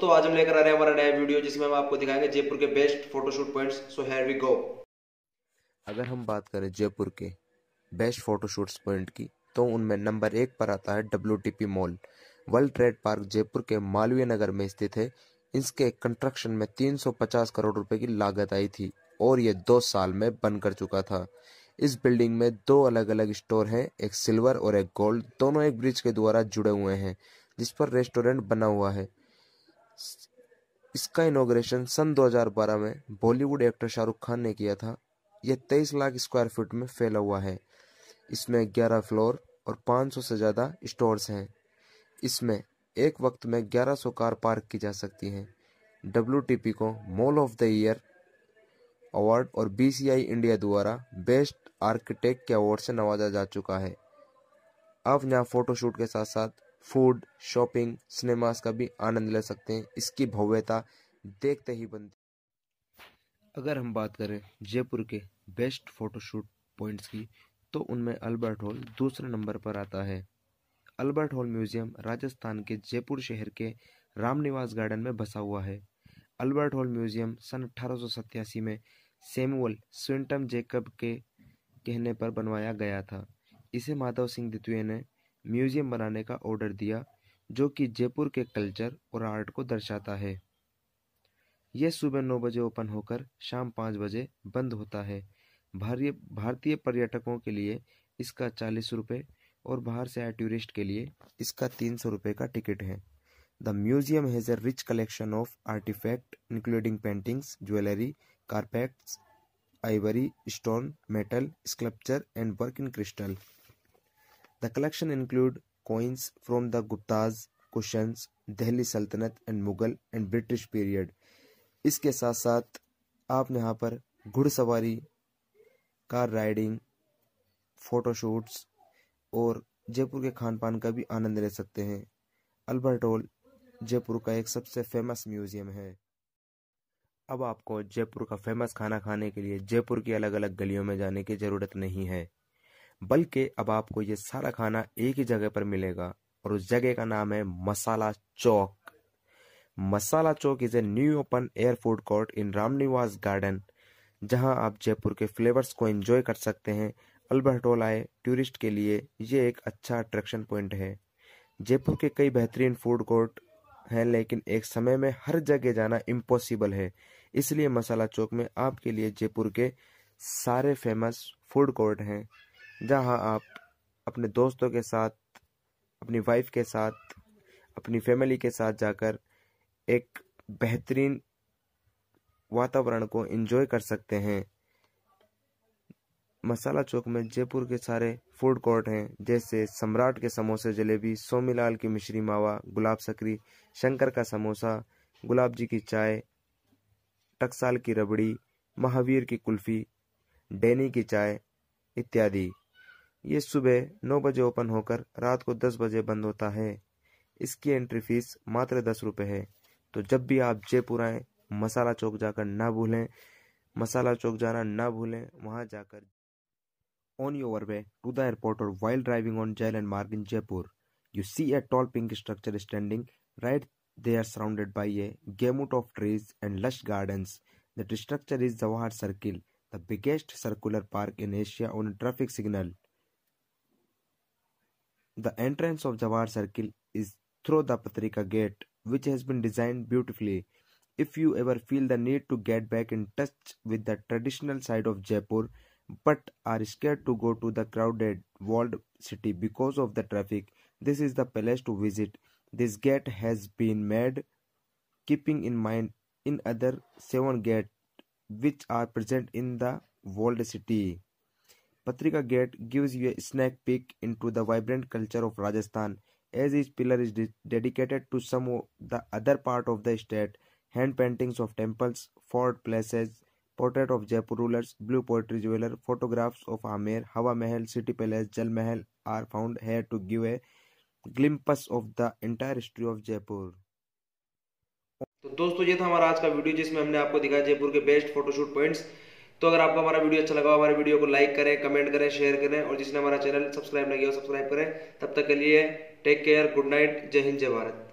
दोस्तों आज हम लेकर आ रहे हैं हमारा नया वीडियो जिसमें हम आपको दिखाएंगे जयपुर के best photoshoot points so here we go अगर हम बात करें जयपुर के बेस्ट फोटोशूट पॉइंट की तो उनमें नंबर एक पर आता है W mall world trade park Jaipur के मालवीय नगर में स्थित है इसके कंस्ट्रक्शन में 350 करोड़ रुपए की लागत आई थी और ये दो साल में बन कर चुका था इस बिल्डिंग में दो अलग अलग स्टोर हैं एक सिल्वर और एक गोल्ड दोनों एक ब्रिज के द्वारा जुड़े हुए हैं जिस पर रेस्टोरेंट बना हुआ है इसका इनोग्रेशन सन 2012 में बॉलीवुड एक्टर शाहरुख खान ने किया था यह 23 लाख स्क्वायर फीट में फैला हुआ है इसमें 11 फ्लोर और 500 से ज़्यादा स्टोर्स हैं इसमें एक वक्त में 1100 कार पार्क की जा सकती हैं डब्ल्यू को mall of the year award और बी इंडिया द्वारा बेस्ट आर्किटेक्ट के अवार्ड से नवाजा जा चुका है अब यहाँ फोटोशूट के साथ साथ फूड शॉपिंग सिनेमास का भी आनंद ले सकते हैं इसकी भव्यता देखते ही बनती अगर हम बात करें जयपुर के बेस्ट फोटोशूट पॉइंट्स की तो उनमें अल्बर्ट हॉल दूसरे नंबर पर आता है अल्बर्ट हॉल म्यूजियम राजस्थान के जयपुर शहर के रामनिवास गार्डन में बसा हुआ है अल्बर्ट हॉल म्यूजियम सन अठारह में सेमुअल स्विंटम जेकब के कहने पर बनवाया गया था इसे माधव सिंह द्वितीय ने म्यूजियम बनाने का ऑर्डर दिया जो कि जयपुर के कल्चर और आर्ट को दर्शाता है यह सुबह नौ बजे ओपन होकर शाम पाँच बजे बंद होता है भारतीय भारतीय पर्यटकों के लिए इसका चालीस रुपये और बाहर से आए टूरिस्ट के लिए इसका तीन सौ रुपये का टिकट है the museum has a rich collection of artifact including paintings jewellery carpets ivory stone metal sculpture and work in crystal The collection include coins from the Guptas, Kushans, Delhi सल्तनत and Mughal and British period इसके साथ साथ आपने यहाँ पर घुड़सवारी car riding photoshoots और जयपुर के खान पान का भी आनंद ले सकते हैं अल्बर्ट हॉल जयपुर का एक सबसे फेमस म्यूजियम है अब आपको जयपुर का फेमस खाना खाने के लिए जयपुर की अलग अलग गलियों में जाने की ज़रूरत नहीं है बल्कि अब आपको ये सारा खाना एक ही जगह पर मिलेगा और उस जगह का नाम है Masala Chowk Masala Chowk is a new open air food court in Ramniwas garden जहां आप जयपुर के फ्लेवर्स को एंजॉय कर सकते हैं अल्बर्ट आए टूरिस्ट के लिए ये एक अच्छा अट्रैक्शन पॉइंट है जयपुर के कई बेहतरीन फूड कोर्ट हैं लेकिन एक समय में हर जगह जाना इम्पॉसिबल है इसलिए मसाला चौक में आपके लिए जयपुर के सारे फेमस फूड कोर्ट हैं जहां आप अपने दोस्तों के साथ अपनी वाइफ के साथ अपनी फैमिली के साथ जाकर एक बेहतरीन वातावरण को एंजॉय कर सकते हैं मसाला चौक में जयपुर के सारे फूड कोर्ट हैं जैसे सम्राट के समोसे जलेबी सोमीलाल की मिश्री मावा गुलाब सकरी शंकर का समोसा गुलाब जी की चाय टकसाल की रबड़ी महावीर की कुल्फ़ी डेनी की चाय इत्यादि ये सुबह नौ बजे ओपन होकर रात को दस बजे बंद होता है इसकी एंट्री फीस मात्र दस रुपये है तो जब भी आप जयपुर आए मसाला चौक जाकर ना भूलें मसाला चौक जाना ना भूलें वहां जाकर on your way to the airport और वाइल्ड ड्राइविंग ऑन जेल एंड मार्ग in Jaipur you see a tall pink structure standing right they are surrounded by a gamut of trees and lush garden that structure is Jawahar circle the biggest circular park in Asia on traffic signal The entrance of Jawar Circle is through the Patrika gate, which has been designed beautifully. If you ever feel the need to get back in touch with the traditional side of Jaipur, but are scared to go to the crowded walled city because of the traffic, this is the place to visit. This gate has been made keeping in mind in other seven gates which are present in the walled city. Patrika Gate gives you a sneak peek into the vibrant culture of Rajasthan, as each pillar is de- dedicated to some of the other part of the state. Hand paintings of temples, fort places, portrait of Jaipur rulers, blue pottery jeweler, photographs of Amer, Hawa Mahal, City Palace, Jal Mahal are found here to give a glimpse of the entire history of Jaipur. तो दोस्तों ये था हमारा आज का video जिसमें हमने आपको दिखाया जयपुर के बेस्ट फोटोशूट पॉइंट्स तो अगर आपको हमारा वीडियो अच्छा लगा हमारे वीडियो को लाइक करें कमेंट करें शेयर करें और जिसने हमारा चैनल सब्सक्राइब नहीं किया सब्सक्राइब करें तब तक के लिए टेक केयर गुड नाइट जय हिंद जय भारत